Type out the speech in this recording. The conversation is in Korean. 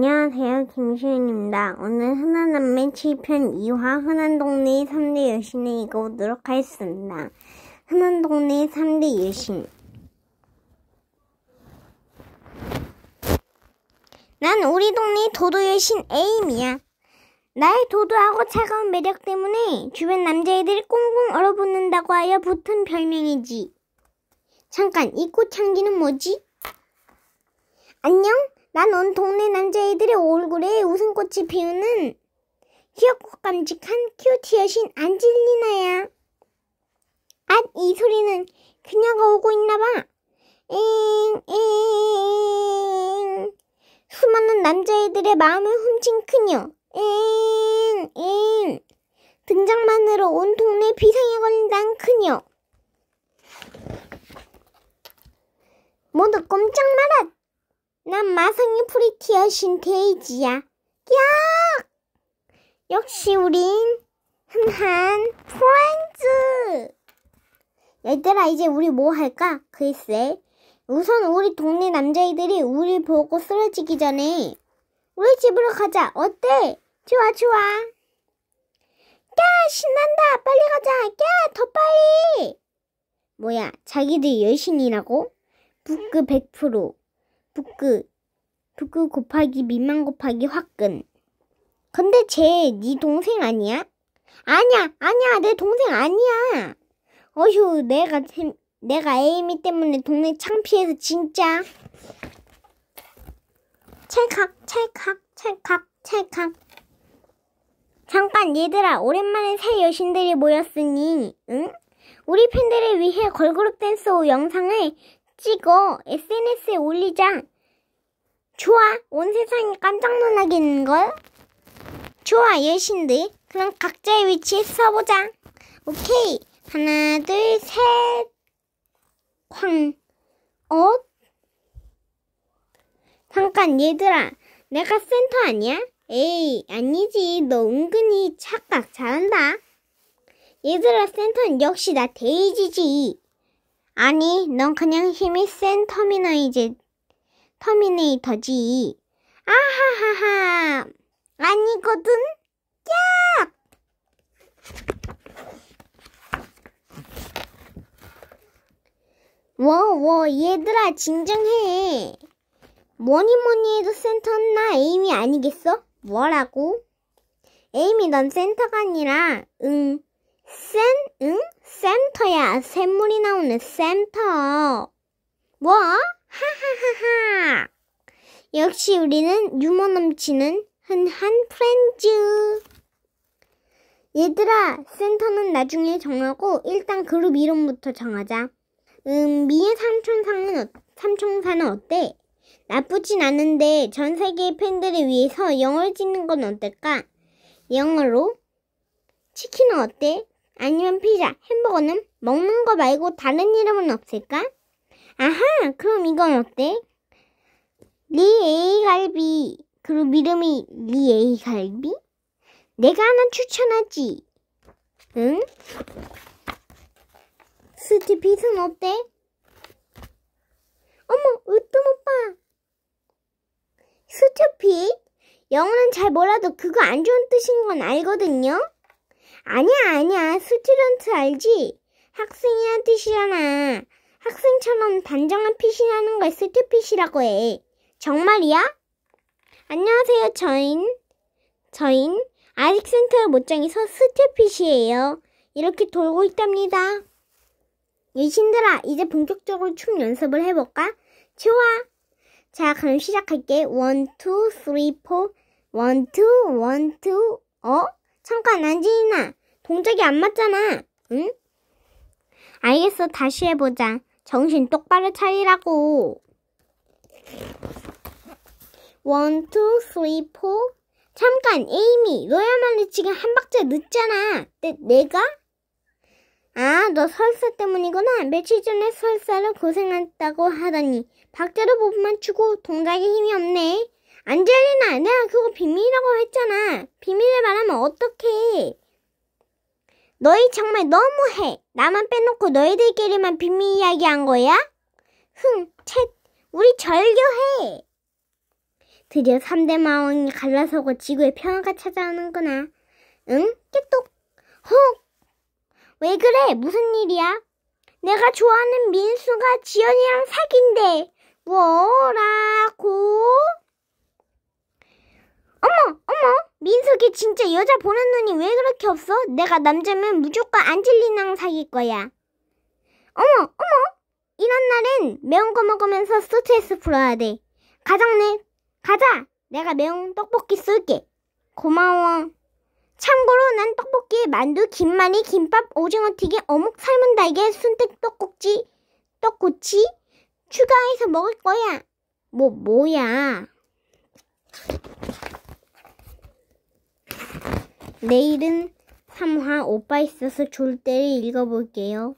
안녕하세요 김시윤입니다 오늘 흔한남매 7편 2화 흔한동네 3대 여신을 읽어보도록 하겠습니다. 흔한동네 3대 여신 난 우리 동네 도도 여신 에임이야. 나의 도도하고 차가운 매력 때문에 주변 남자애들이 꽁꽁 얼어붙는다고 하여 붙은 별명이지. 잠깐, 이 꽃향기는 뭐지? 안녕? 난온 동네 남자애들의 얼굴에 웃음꽃이 피우는 귀엽고 깜찍한 큐티 여신 안젤리나야. 앗, 이 소리는 그녀가 오고 있나봐. 잉, 잉. 수많은 남자애들의 마음을 훔친 그녀. 잉, 잉. 등장만으로 온 동네 비상에 걸린다는 그녀. 모두 꼼짝 말았. 난 마성이 프리티어신 데이지야. 야! 역시 우린 흔한 프렌즈! 얘들아, 이제 우리 뭐 할까? 글쎄. 우선 우리 동네 남자애들이 우리 보고 쓰러지기 전에 우리 집으로 가자. 어때? 좋아, 좋아. 야, 신난다. 빨리 가자. 야, 더 빨리. 뭐야, 자기들 열심이라고? 북극 100%. 북극 북극 곱하기 미만 곱하기 화근 근데 쟤 네 동생 아니야? 아니야 아니야 내 동생 아니야 어휴 내가 내가 에이미 때문에 동네 창피해서 진짜 찰칵 찰칵 찰칵 찰칵 잠깐 얘들아 오랜만에 새 여신들이 모였으니 응? 우리 팬들을 위해 걸그룹 댄스 영상을 찍어 SNS에 올리자. 좋아, 온 세상이 깜짝 놀라겠는걸? 좋아, 예신들. 그럼 각자의 위치에 서보자. 오케이. 하나, 둘, 셋. 광, 옷. 잠깐, 얘들아. 내가 센터 아니야? 에이, 아니지. 너 은근히 착각 잘한다. 얘들아, 센터는 역시 나 데이지지. 아니, 넌 그냥 힘이 센 터미네이제, 터미네이터지. 아하하하. 아니거든? 야! 워, 워, 얘들아, 진정해. 뭐니 뭐니 해도 센터는 나에이미 아니겠어? 뭐라고? 에이미넌 센터가 아니라, 응, 센, 응? 센터야. 샘물이 나오는 센터. 뭐? 하하하하. 역시 우리는 유머 넘치는 흔한 프렌즈. 얘들아, 센터는 나중에 정하고 일단 그룹 이름부터 정하자. 음, 미의 삼촌상은 어, 삼촌사는 어때? 나쁘진 않은데 전 세계 의 팬들을 위해서 영어를 찍는 건 어떨까? 영어로 치킨은 어때? 아니면 피자, 햄버거는 먹는 거 말고 다른 이름은 없을까? 아하, 그럼 이건 어때? 리에이 갈비. 그럼 이름이 리에이 갈비? 내가 하나 추천하지. 응? 스티핏은 어때? 어머, 으뜸 오빠. 스티핏? 영어는 잘 몰라도 그거 안 좋은 뜻인 건 알거든요? 아니야, 아니야. 스튜던트 알지? 학생이란 뜻이잖아. 학생처럼 단정한 핏이라는 걸 스튜핏이라고 해. 정말이야? 안녕하세요, 저인. 저인. 아릭센터 못짱이서 스튜핏이에요. 이렇게 돌고 있답니다. 유신들아, 예, 이제 본격적으로 춤 연습을 해볼까? 좋아. 자, 그럼 시작할게. 원, 투, 쓰리, 포. 원, 투, 원, 투, 어? 잠깐 안지인나 동작이 안 맞잖아. 응? 알겠어 다시 해보자. 정신 똑바로 차리라고. 원, 투, 쓰리, 포. 잠깐 에이미 너야말로 지금 한 박자 늦잖아. 내, 내가? 아, 너 설사 때문이구나. 며칠 전에 설사로 고생했다고 하더니 박자를 못 맞추고 동작에 힘이 없네. 안젤리나 아니야 그거 비밀이라고 했잖아 비밀을 말하면 어떡해 너희 정말 너무해 나만 빼놓고 너희들끼리만 비밀 이야기한 거야? 흥챗 우리 절교해 드디어 3대 마왕이 갈라서고 지구에 평화가 찾아오는구나 응? 깨똑 헉! 왜 그래? 무슨 일이야? 내가 좋아하는 민수가 지연이랑 사귄대 뭐라고? 어머, 어머. 민석이 진짜 여자 보는 눈이 왜 그렇게 없어? 내가 남자면 무조건 안젤리랑 사귈 거야. 어머, 어머. 이런 날엔 매운 거 먹으면서 스트레스 풀어야 돼. 가장네. 가자. 내가 매운 떡볶이 쏠게. 고마워. 참고로 난 떡볶이에 만두, 김말이, 김밥, 오징어튀김, 어묵, 삶은 달걀, 순댓 떡국지, 떡꼬치 추가해서 먹을 거야. 뭐 뭐야? 내일은 삼화 오빠 있어서 졸 때를 읽어볼게요.